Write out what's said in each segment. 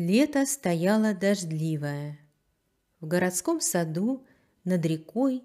Лето стояло дождливое. В городском саду над рекой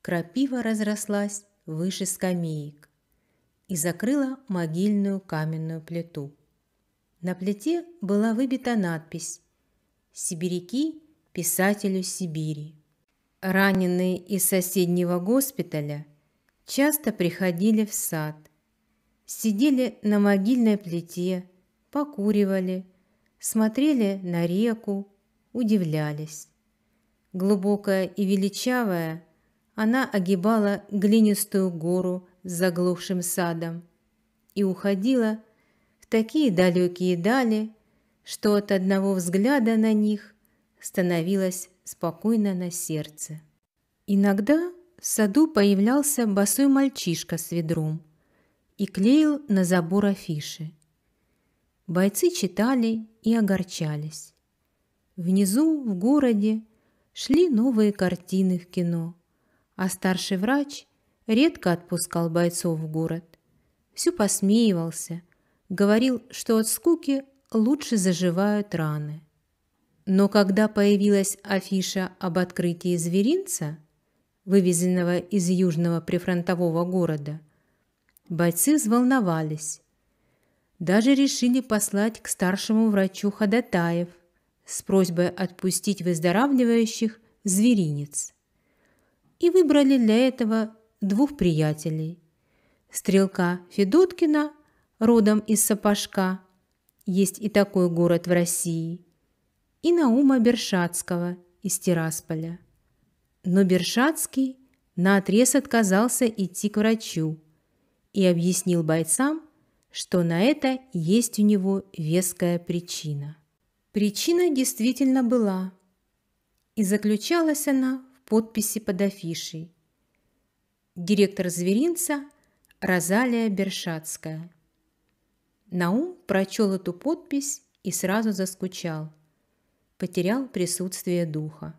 крапива разрослась выше скамеек и закрыла могильную каменную плиту. На плите была выбита надпись «Сибиряки писателю Сибири». Раненые из соседнего госпиталя часто приходили в сад, сидели на могильной плите, покуривали – смотрели на реку, удивлялись. Глубокая и величавая, она огибала глинистую гору с заглохшим садом и уходила в такие далекие дали, что от одного взгляда на них становилось спокойно на сердце. Иногда в саду появлялся босой мальчишка с ведром и клеил на забор афиши. Бойцы читали и огорчались. Внизу, в городе, шли новые картины в кино, а старший врач редко отпускал бойцов в город. Все посмеивался, говорил, что от скуки лучше заживают раны. Но когда появилась афиша об открытии зверинца, вывезенного из южного прифронтового города, бойцы взволновались даже решили послать к старшему врачу ходатаев с просьбой отпустить выздоравливающих зверинец. И выбрали для этого двух приятелей – стрелка Федоткина, родом из Сапожка, есть и такой город в России, и Наума Бершатского из Тирасполя. Но Бершатский наотрез отказался идти к врачу и объяснил бойцам, что на это есть у него веская причина. Причина действительно была, и заключалась она в подписи под афишей. Директор зверинца Розалия Бершатская. Наум прочел эту подпись и сразу заскучал. Потерял присутствие духа.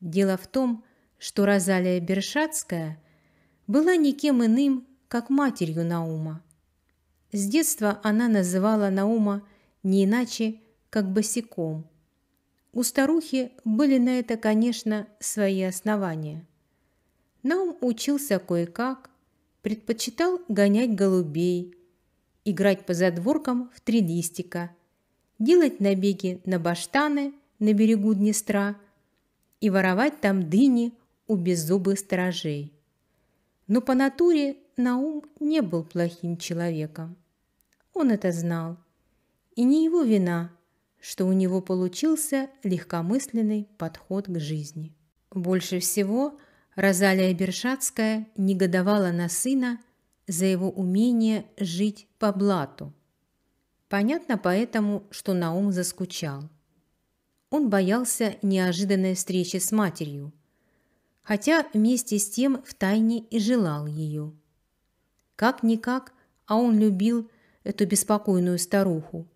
Дело в том, что Розалия Бершатская была никем иным, как матерью Наума. С детства она называла Наума не иначе, как босиком. У старухи были на это, конечно, свои основания. Наум учился кое-как, предпочитал гонять голубей, играть по задворкам в три листика, делать набеги на баштаны на берегу Днестра и воровать там дыни у беззубых сторожей. Но по натуре Наум не был плохим человеком. Он это знал. И не его вина, что у него получился легкомысленный подход к жизни. Больше всего Розалия Бершатская негодовала на сына за его умение жить по блату. Понятно поэтому, что Наум заскучал. Он боялся неожиданной встречи с матерью, хотя вместе с тем втайне и желал ее. Как-никак, а он любил эту беспокойную старуху.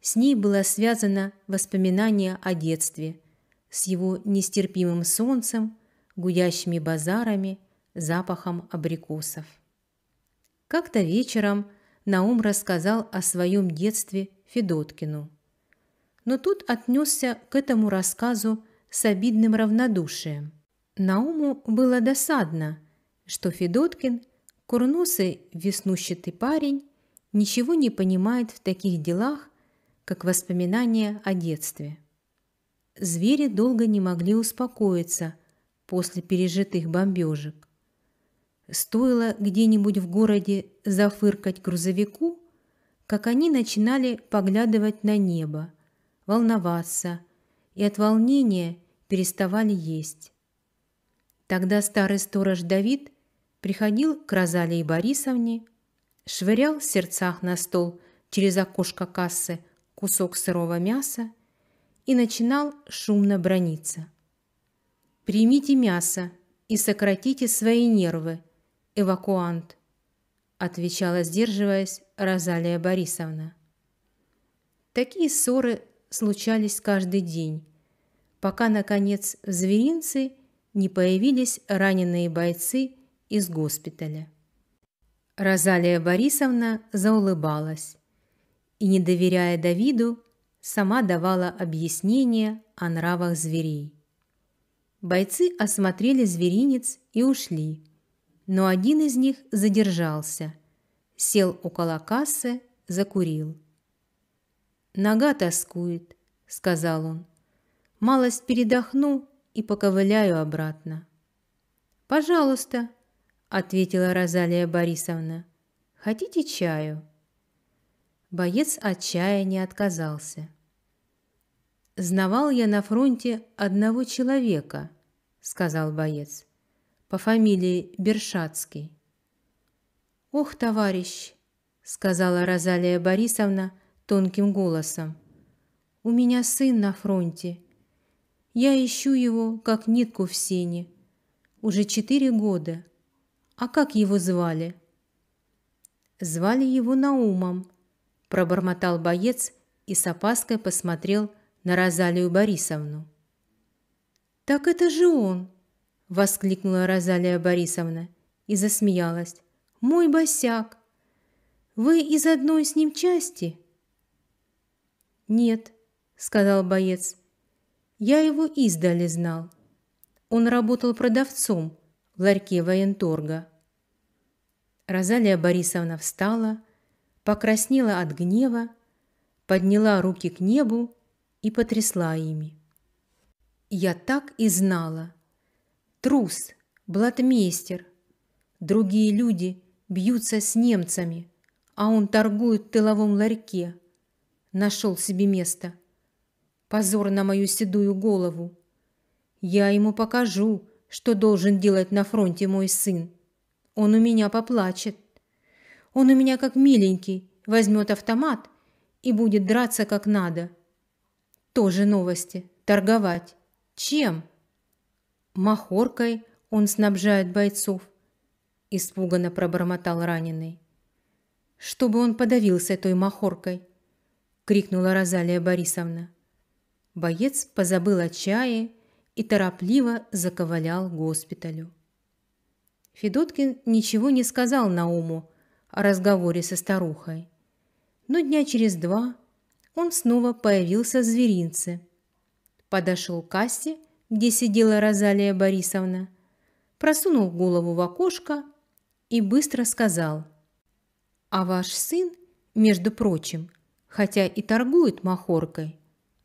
С ней было связано воспоминание о детстве, с его нестерпимым солнцем, гудящими базарами, запахом абрикосов. Как-то вечером Наум рассказал о своем детстве Федоткину. Но тут отнесся к этому рассказу с обидным равнодушием. Науму было досадно, что Федоткин, курносый веснущатый парень, ничего не понимает в таких делах, как воспоминания о детстве. Звери долго не могли успокоиться после пережитых бомбежек. Стоило где-нибудь в городе зафыркать грузовику, как они начинали поглядывать на небо, волноваться и от волнения переставали есть. Тогда старый сторож Давид приходил к Розалии Борисовне швырял в сердцах на стол через окошко кассы кусок сырого мяса и начинал шумно брониться. «Примите мясо и сократите свои нервы, эвакуант», отвечала, сдерживаясь, Розалия Борисовна. Такие ссоры случались каждый день, пока, наконец, в зверинце не появились раненые бойцы из госпиталя. Розалия Борисовна заулыбалась и, не доверяя Давиду, сама давала объяснение о нравах зверей. Бойцы осмотрели зверинец и ушли, но один из них задержался, сел около кассы, закурил. «Нога тоскует», — сказал он. «Малость передохну и поковыляю обратно». «Пожалуйста», ответила Розалия Борисовна. «Хотите чаю?» Боец от чая не отказался. «Знавал я на фронте одного человека», — сказал боец, — «по фамилии Бершацкий». «Ох, товарищ», — сказала Розалия Борисовна тонким голосом, — «у меня сын на фронте. Я ищу его, как нитку в сене. Уже четыре года». А как его звали? Звали его Наумом, пробормотал боец и с опаской посмотрел на Розалию Борисовну. Так это же он, воскликнула Розалия Борисовна и засмеялась. Мой босяк. Вы из одной с ним части? Нет, сказал боец. Я его издали знал. Он работал продавцом в ларьке военторга. Розалия Борисовна встала, покраснела от гнева, подняла руки к небу и потрясла ими. Я так и знала. Трус, блатмейстер. Другие люди бьются с немцами, а он торгует в тыловом ларьке. Нашел себе место. Позор на мою седую голову. Я ему покажу, что должен делать на фронте мой сын. Он у меня поплачет. Он у меня как миленький, возьмет автомат и будет драться как надо. Тоже новости. Торговать. Чем? Махоркой он снабжает бойцов. Испуганно пробормотал раненый. Чтобы он подавился той махоркой, крикнула Розалия Борисовна. Боец позабыл о чае, и торопливо заковылял к госпиталю. Федоткин ничего не сказал Науму о разговоре со старухой. Но дня через два он снова появился в зверинце. Подошел к кассе, где сидела Розалия Борисовна, просунул голову в окошко и быстро сказал. «А ваш сын, между прочим, хотя и торгует махоркой,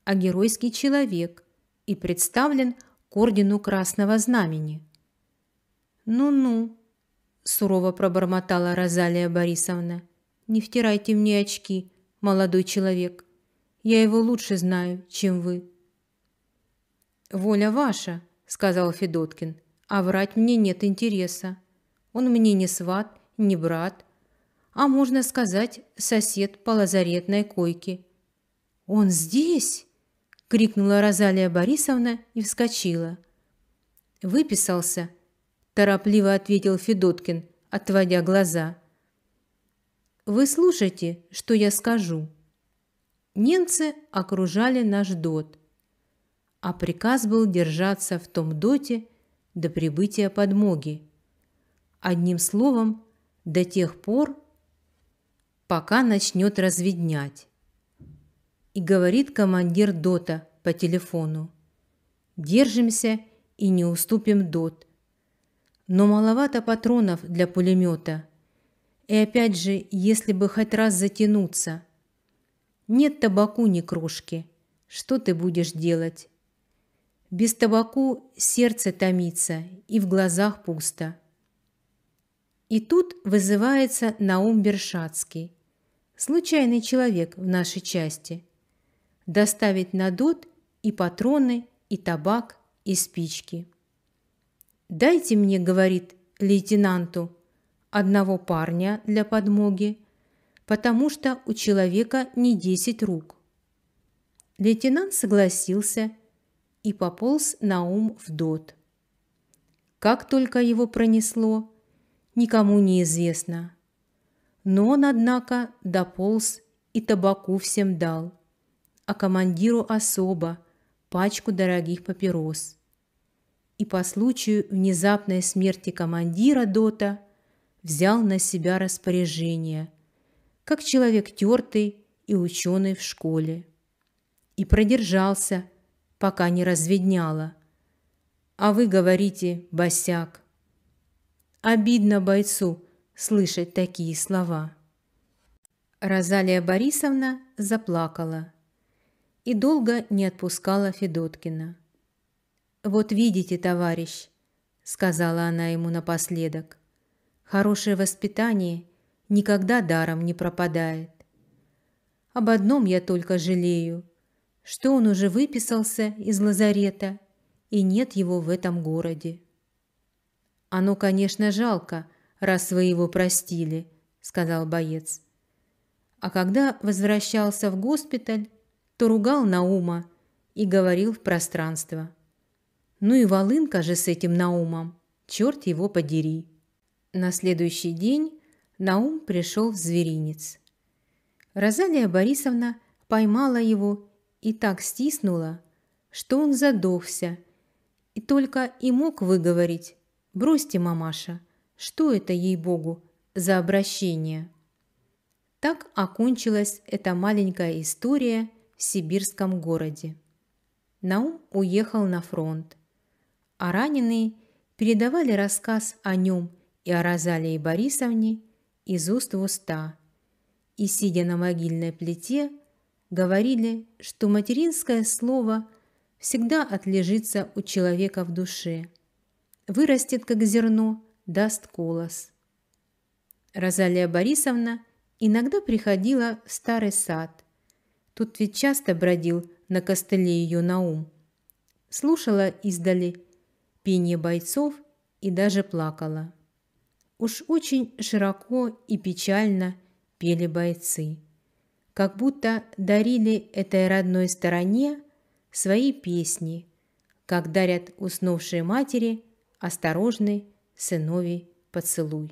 а геройский человек – и представлен к ордену Красного Знамени. «Ну-ну», – сурово пробормотала Розалия Борисовна, – «не втирайте мне очки, молодой человек. Я его лучше знаю, чем вы». «Воля ваша», – сказал Федоткин, – «а врать мне нет интереса. Он мне не сват, не брат, а, можно сказать, сосед по лазаретной койке». «Он здесь?» крикнула Розалия Борисовна и вскочила. Выписался, торопливо ответил Федоткин, отводя глаза. Вы слушайте, что я скажу. Немцы окружали наш дот, а приказ был держаться в том доте до прибытия подмоги. Одним словом, до тех пор, пока начнет разведнять и говорит командир ДОТа по телефону. Держимся и не уступим ДОТ. Но маловато патронов для пулемета. И опять же, если бы хоть раз затянуться. Нет табаку ни крошки. Что ты будешь делать? Без табаку сердце томится и в глазах пусто. И тут вызывается Наум Бершацкий, случайный человек в нашей части – доставить на дот и патроны, и табак, и спички. «Дайте мне, — говорит лейтенанту, — одного парня для подмоги, потому что у человека не десять рук». Лейтенант согласился и пополз на ум в дот. Как только его пронесло, никому не известно. Но он, однако, дополз и табаку всем дал – а командиру особо пачку дорогих папирос. И по случаю внезапной смерти командира Дота взял на себя распоряжение, как человек тертый и ученый в школе. И продержался, пока не разведняло. А вы говорите «босяк». Обидно бойцу слышать такие слова. Розалия Борисовна заплакала и долго не отпускала Федоткина. «Вот видите, товарищ», — сказала она ему напоследок, «хорошее воспитание никогда даром не пропадает. Об одном я только жалею, что он уже выписался из лазарета, и нет его в этом городе». «Оно, конечно, жалко, раз вы его простили», — сказал боец. А когда возвращался в госпиталь, то ругал Наума и говорил в пространство. Ну и волынка же с этим Наумом, черт его подери. На следующий день Наум пришел в зверинец. Розалия Борисовна поймала его и так стиснула, что он задохся, и только и мог выговорить «Бросьте, мамаша, что это, ей-богу, за обращение?» Так окончилась эта маленькая история в сибирском городе. Наум уехал на фронт, а раненые передавали рассказ о нем и о Розалии Борисовне из уст в уста. И, сидя на могильной плите, говорили, что материнское слово всегда отлежится у человека в душе, вырастет как зерно, даст колос. Розалия Борисовна иногда приходила в старый сад – Тут ведь часто бродил на костыле ее на ум, Слушала издали пение бойцов и даже плакала. Уж очень широко и печально пели бойцы. Как будто дарили этой родной стороне свои песни, как дарят уснувшие матери осторожный сыновий поцелуй.